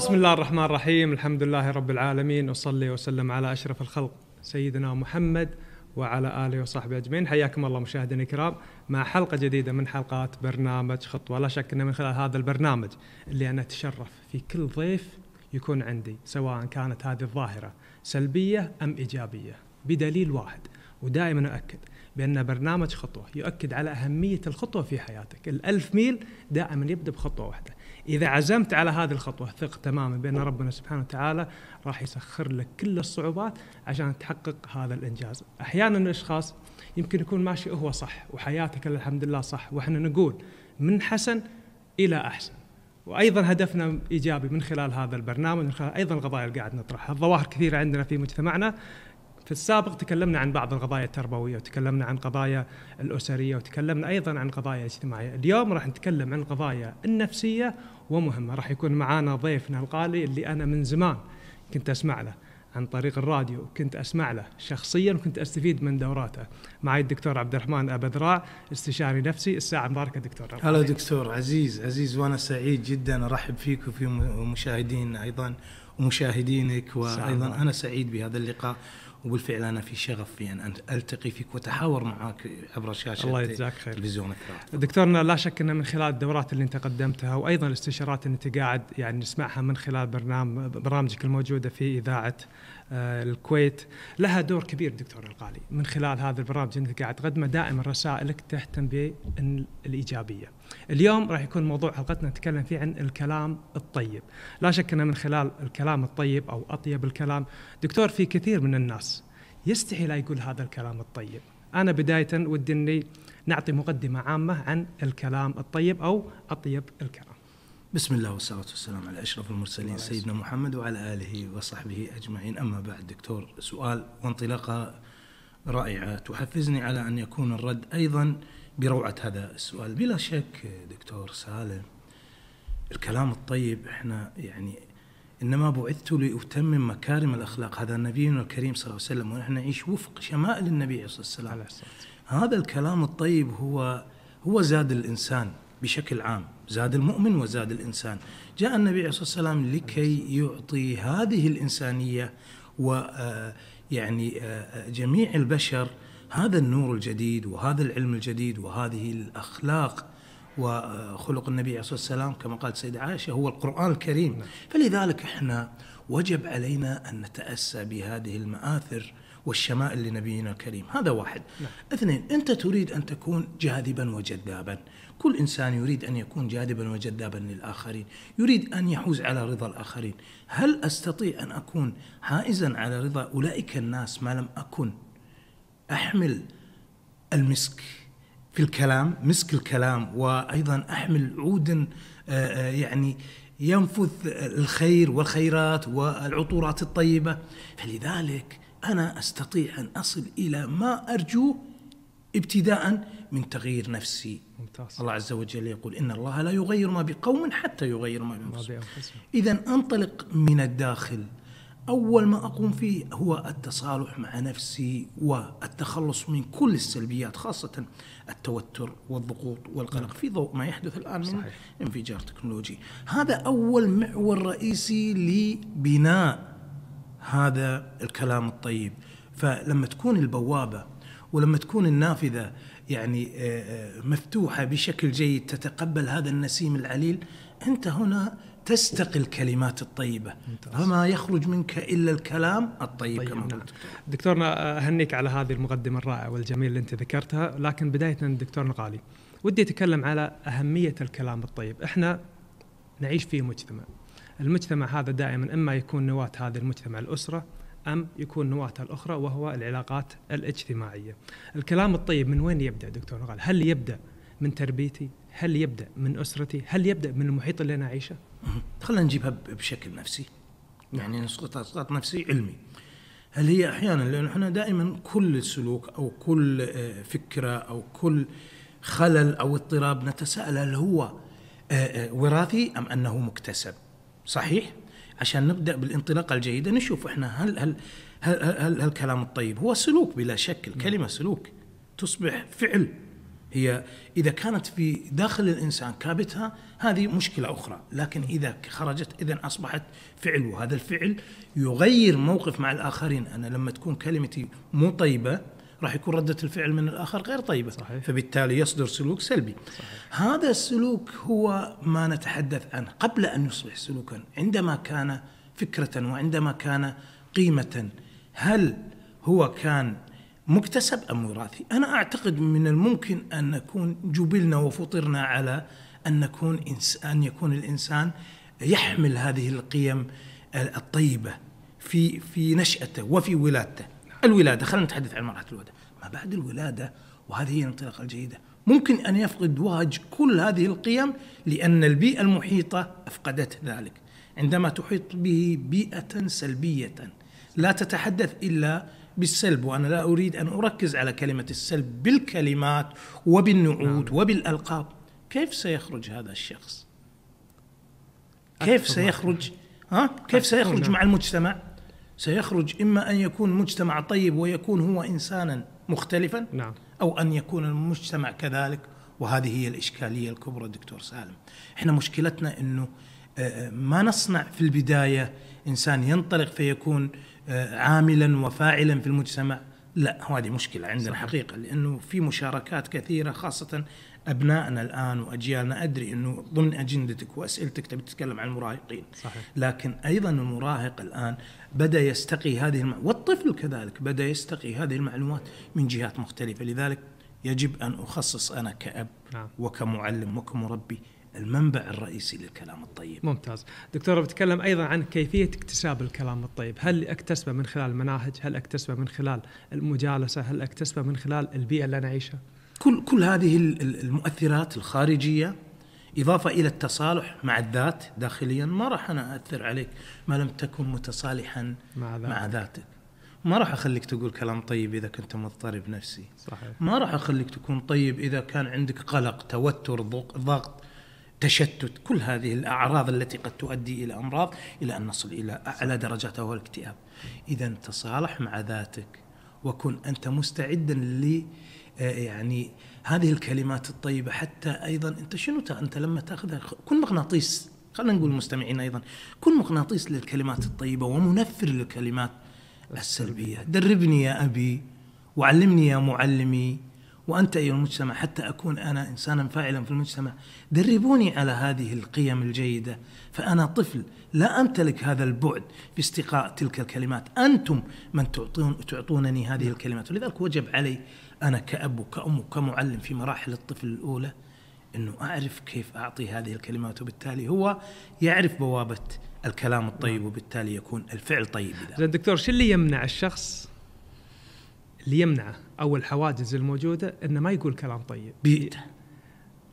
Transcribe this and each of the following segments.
بسم الله الرحمن الرحيم الحمد لله رب العالمين وصلي وسلم على أشرف الخلق سيدنا محمد وعلى آله وصحبه أجمعين حياكم الله مشاهدينا الكرام مع حلقة جديدة من حلقات برنامج خطوة لا شك أن من خلال هذا البرنامج اللي أنا أتشرف في كل ضيف يكون عندي سواء كانت هذه الظاهرة سلبية أم إيجابية بدليل واحد ودائما أؤكد بأن برنامج خطوة يؤكد على أهمية الخطوة في حياتك الألف ميل دائما يبدأ بخطوة واحدة اذا عزمت على هذه الخطوه ثق تماما بان ربنا سبحانه وتعالى راح يسخر لك كل الصعوبات عشان تحقق هذا الانجاز احيانا الاشخاص يمكن يكون ماشي هو صح وحياتك الحمد لله صح واحنا نقول من حسن الى احسن وايضا هدفنا ايجابي من خلال هذا البرنامج من خلال ايضا القضايا اللي قاعد نطرحها الظواهر كثيره عندنا في مجتمعنا في السابق تكلمنا عن بعض القضايا التربويه وتكلمنا عن قضايا الاسريه وتكلمنا ايضا عن قضايا اجتماعيه، اليوم راح نتكلم عن القضايا النفسيه ومهمه، راح يكون معانا ضيفنا القالي اللي انا من زمان كنت اسمع له عن طريق الراديو كنت اسمع له شخصيا وكنت استفيد من دوراته معي الدكتور عبد الرحمن ابو ذراع استشاري نفسي الساعه مباركه دكتور هلا دكتور عزيز عزيز وانا سعيد جدا ارحب فيك وفي مشاهدين ايضا ومشاهدينك وايضا انا سعيد بهذا اللقاء وبالفعل انا في شغف في ان التقي فيك واتحاور معك عبر شاشه الله يجزاك خير تلفزيون دكتورنا لا شك ان من خلال الدورات اللي انت قدمتها وايضا الاستشارات اللي انت قاعد يعني نسمعها من خلال برنامج برامجك الموجوده في اذاعه آه، الكويت لها دور كبير دكتور القالي من خلال هذا البرنامج انت قاعد تقدمه دائما رسائلك تهتم بالايجابيه. اليوم راح يكون موضوع حلقتنا نتكلم فيه عن الكلام الطيب. لا شك ان من خلال الكلام الطيب او اطيب الكلام دكتور في كثير من الناس يستحي لا يقول هذا الكلام الطيب. انا بدايه ودي اني نعطي مقدمه عامه عن الكلام الطيب او اطيب الكلام. بسم الله والصلاة والسلام على أشرف المرسلين سيدنا محمد وعلى آله وصحبه أجمعين أما بعد دكتور سؤال وانطلاقة رائعة تحفزني على أن يكون الرد أيضا بروعة هذا السؤال بلا شك دكتور سالم الكلام الطيب احنا يعني انما بعثت لاتمم مكارم الاخلاق هذا نبينا الكريم صلى الله عليه وسلم ونحن نعيش وفق شمائل النبي عليه الصلاه والسلام هذا الكلام الطيب هو هو زاد الانسان بشكل عام زاد المؤمن وزاد الإنسان جاء النبي عليه الصلاة والسلام لكي يعطي هذه الإنسانية و آه، يعني آه، جميع البشر هذا النور الجديد وهذا العلم الجديد وهذه الأخلاق وخلق النبي عليه الصلاة والسلام كما قالت سيدة عائشة هو القرآن الكريم فلذلك احنا وجب علينا أن نتأسى بهذه المآثر والشمائل لنبينا الكريم هذا واحد نعم. اثنين أنت تريد أن تكون جاذبا وجذابا كل إنسان يريد أن يكون جاذبا وجذابا للآخرين يريد أن يحوز على رضا الآخرين هل أستطيع أن أكون حائزا على رضا أولئك الناس ما لم أكن أحمل المسك في الكلام مسك الكلام وأيضا أحمل عودا آه، آه، يعني ينفث الخير والخيرات والعطورات الطيبة فلذلك أنا أستطيع أن أصل إلى ما أرجوه ابتداء من تغيير نفسي ممتاز. الله عز وجل يقول إن الله لا يغير ما بقوم حتى يغير ما بأنفسهم إذا أنطلق من الداخل أول ما أقوم فيه هو التصالح مع نفسي والتخلص من كل السلبيات خاصة التوتر والضغوط والقلق نعم. في ضوء ما يحدث الآن من انفجار تكنولوجي هذا أول محور رئيسي لبناء هذا الكلام الطيب فلما تكون البوابه ولما تكون النافذه يعني آه، آه، مفتوحه بشكل جيد تتقبل هذا النسيم العليل انت هنا تستقي الكلمات الطيبة فما يخرج منك إلا الكلام الطيب طيب كما نعم. دكتورنا أهنيك على هذه المقدمة الرائعة والجميلة اللي أنت ذكرتها لكن بداية دكتور الغالي ودي أتكلم على أهمية الكلام الطيب إحنا نعيش في مجتمع المجتمع هذا دائما اما يكون نواه هذا المجتمع الاسره ام يكون نواة الاخرى وهو العلاقات الاجتماعيه. الكلام الطيب من وين يبدا دكتور غال؟ هل يبدا من تربيتي؟ هل يبدا من اسرتي؟ هل يبدا من المحيط اللي انا اعيشه؟ خلينا نجيبها بشكل نفسي. يعني نسقط اسقاط نفسي علمي. هل هي احيانا لان احنا دائما كل سلوك او كل آه، فكره او كل خلل او اضطراب نتساءل هل هو آه، آه، وراثي ام انه مكتسب؟ صحيح عشان نبدا بالانطلاقه الجيده نشوف احنا هل هل هل, هل, هل, هل الكلام الطيب هو سلوك بلا شك الكلمه نعم. سلوك تصبح فعل هي اذا كانت في داخل الانسان كابتها هذه مشكله اخرى، لكن اذا خرجت اذا اصبحت فعل وهذا الفعل يغير موقف مع الاخرين، انا لما تكون كلمتي مو طيبه راح يكون رده الفعل من الاخر غير طيبه صحيح. فبالتالي يصدر سلوك سلبي صحيح. هذا السلوك هو ما نتحدث عنه قبل ان يصبح سلوكا عندما كان فكره وعندما كان قيمه هل هو كان مكتسب ام وراثي انا اعتقد من الممكن ان نكون جبلنا وفطرنا على ان نكون ان يكون الانسان يحمل هذه القيم الطيبه في في نشأته وفي ولادته الولاده خلينا نتحدث عن مرحله الولاده ما بعد الولاده وهذه هي الانطلاقه الجيده ممكن ان يفقد وهج كل هذه القيم لان البيئه المحيطه افقدت ذلك عندما تحيط به بيئه سلبيه لا تتحدث الا بالسلب وانا لا اريد ان اركز على كلمه السلب بالكلمات وبالنعود نعم. وبالالقاب كيف سيخرج هذا الشخص كيف سيخرج ها كيف سيخرج مع المجتمع سيخرج إما أن يكون مجتمع طيب ويكون هو إنسانا مختلفا نعم. أو أن يكون المجتمع كذلك وهذه هي الإشكالية الكبرى دكتور سالم إحنا مشكلتنا أنه آه، آه، ما نصنع في البداية إنسان ينطلق فيكون آه، عاملا وفاعلا في المجتمع لا هذه مشكلة عندنا صحيح. حقيقة لأنه في مشاركات كثيرة خاصة أبنائنا الآن وأجيالنا أدري أنه ضمن أجندتك وأسئلتك تبي تتكلم عن المراهقين صحيح. لكن أيضا المراهق الآن بدأ يستقي هذه المعلومات والطفل كذلك بدأ يستقي هذه المعلومات من جهات مختلفة لذلك يجب أن أخصص أنا كأب نعم. وكمعلم وكمربي المنبع الرئيسي للكلام الطيب ممتاز دكتور بتكلم أيضا عن كيفية اكتساب الكلام الطيب هل أكتسبه من خلال المناهج هل أكتسبه من خلال المجالسة هل أكتسبه من خلال البيئة اللي أنا أعيشها كل, كل هذه المؤثرات الخارجية إضافة إلى التصالح مع الذات داخليا ما راح أنا أثر عليك ما لم تكن متصالحا مع, ذاتك. مع ذاتك ما راح أخليك تقول كلام طيب إذا كنت مضطرب نفسي صحيح. ما راح أخليك تكون طيب إذا كان عندك قلق توتر ضغط تشتت كل هذه الأعراض التي قد تؤدي إلى أمراض إلى أن نصل إلى أعلى درجاتها وهو الاكتئاب إذا تصالح مع ذاتك وكن أنت مستعدا ل آه، يعني هذه الكلمات الطيبة حتى أيضا أنت شنو أنت لما تأخذها كن مغناطيس خلينا نقول المستمعين أيضا كن مغناطيس للكلمات الطيبة ومنفر للكلمات السلبية دربني يا أبي وعلمني يا معلمي وأنت أيها المجتمع حتى أكون أنا إنسانا فاعلا في المجتمع دربوني على هذه القيم الجيدة فأنا طفل لا أمتلك هذا البعد في استقاء تلك الكلمات أنتم من تعطون تعطونني هذه نعم. الكلمات ولذلك وجب علي أنا كأب وكأم وكمعلم في مراحل الطفل الأولى أنه أعرف كيف أعطي هذه الكلمات وبالتالي هو يعرف بوابة الكلام الطيب نعم. وبالتالي يكون الفعل طيب إذا دكتور شو اللي يمنع الشخص اللي يمنعه او الحواجز الموجوده انه ما يقول كلام طيب بيئته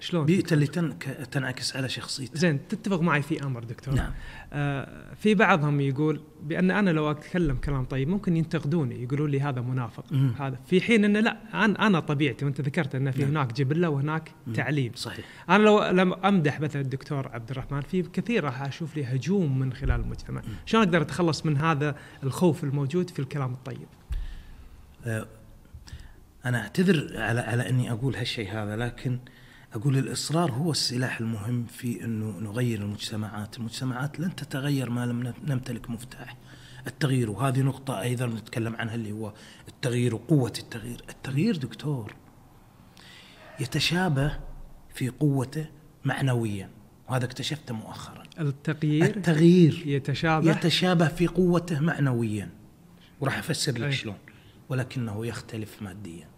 شلون بيئته اللي تنك... تنعكس على شخصيته زين تتفق معي في امر دكتور نعم. آه في بعضهم يقول بان انا لو اتكلم كلام طيب ممكن ينتقدوني يقولون لي هذا منافق مم. هذا في حين انه لا انا, أنا طبيعتي وانت ذكرت انه في نعم. هناك جبله وهناك مم. تعليم صحيح انا لو لم امدح مثلا الدكتور عبد الرحمن في كثير راح اشوف لي هجوم من خلال المجتمع شلون اقدر اتخلص من هذا الخوف الموجود في الكلام الطيب آه انا اعتذر على على اني اقول هالشيء هذا لكن اقول الاصرار هو السلاح المهم في انه نغير المجتمعات، المجتمعات لن تتغير ما لم نمتلك مفتاح التغيير وهذه نقطة ايضا نتكلم عنها اللي هو التغيير وقوة التغيير، التغيير دكتور يتشابه في قوته معنويا وهذا اكتشفته مؤخرا التغيير التغيير يتشابه يتشابه في قوته معنويا وراح افسر لك شلون ولكنه يختلف ماديا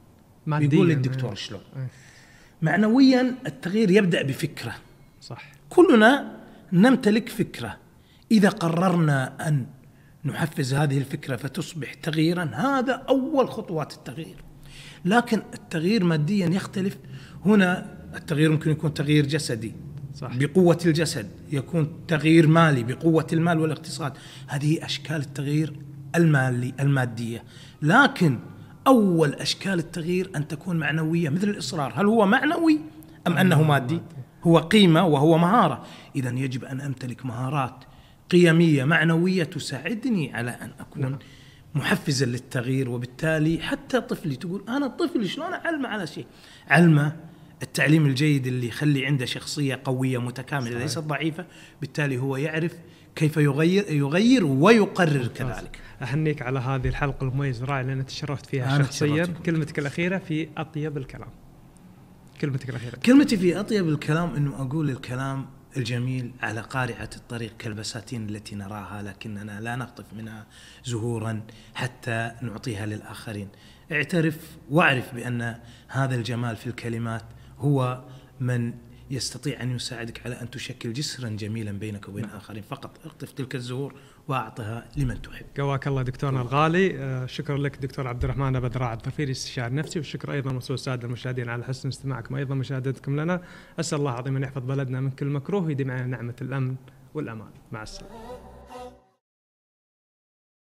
بيقول الدكتور شلون إيه. معنويا التغيير يبدا بفكره صح كلنا نمتلك فكره اذا قررنا ان نحفز هذه الفكره فتصبح تغييرا هذا اول خطوات التغيير لكن التغيير ماديا يختلف هنا التغيير ممكن يكون تغيير جسدي صح. بقوة الجسد يكون تغيير مالي بقوة المال والاقتصاد هذه أشكال التغيير المالي المادية لكن أول أشكال التغيير أن تكون معنوية مثل الإصرار هل هو معنوي أم أنه مادي هو قيمة وهو مهارة إذا يجب أن أمتلك مهارات قيمية معنوية تساعدني على أن أكون نعم. محفزا للتغيير وبالتالي حتى طفلي تقول أنا طفلي شلون أعلمه على شيء علمه التعليم الجيد اللي يخلي عنده شخصية قوية متكاملة ليست ضعيفة بالتالي هو يعرف كيف يغير يغير ويقرر كذلك اهنيك على هذه الحلقه المميزه رائعه لان تشرفت فيها شخصيا كلمتك الاخيره في اطيب الكلام كلمتك الاخيره كلمتي في اطيب الكلام انه اقول الكلام الجميل على قارعة الطريق كالبساتين التي نراها لكننا لا نقطف منها زهورا حتى نعطيها للآخرين اعترف واعرف بأن هذا الجمال في الكلمات هو من يستطيع أن يساعدك على أن تشكل جسرا جميلا بينك وبين الآخرين نعم. فقط اقطف تلك الزهور وأعطها لمن تحب قواك الله دكتورنا الغالي آه، شكرا لك دكتور عبد الرحمن أبد راعي الضفيري استشاري نفسي والشكر أيضا موصول السادة المشاهدين على حسن استماعكم أيضا مشاهدتكم لنا أسأل الله العظيم أن يحفظ بلدنا من كل مكروه ويديم علينا نعمة الأمن والأمان مع السلامة